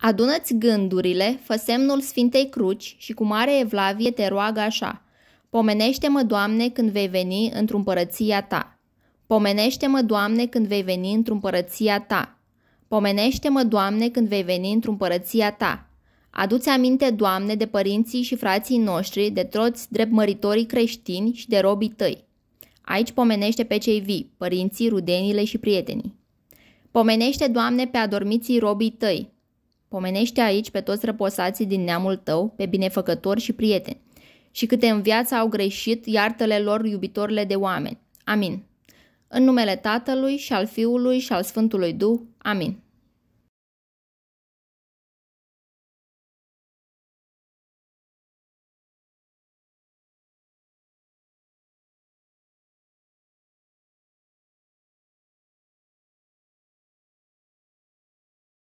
Adună-ți gândurile, fă semnul Sfintei Cruci și cu mare evlavie te roagă așa. Pomenește-mă, Doamne, când vei veni într părăția Ta. Pomenește-mă, Doamne, când vei veni într părăția Ta. Pomenește-mă, Doamne, când vei veni într părăția Ta. Aduți aminte, Doamne, de părinții și frații noștri, de toți dreptmăritorii creștini și de robii Tăi. Aici pomenește pe cei vii, părinții, rudenile și prietenii. Pomenește, Doamne, pe adormiții robii Tăi, Pomenește aici pe toți răposații din neamul tău, pe binefăcători și prieteni. Și câte în viață au greșit, iartele lor iubitorile de oameni. Amin. În numele Tatălui și al Fiului și al Sfântului Duh. Amin.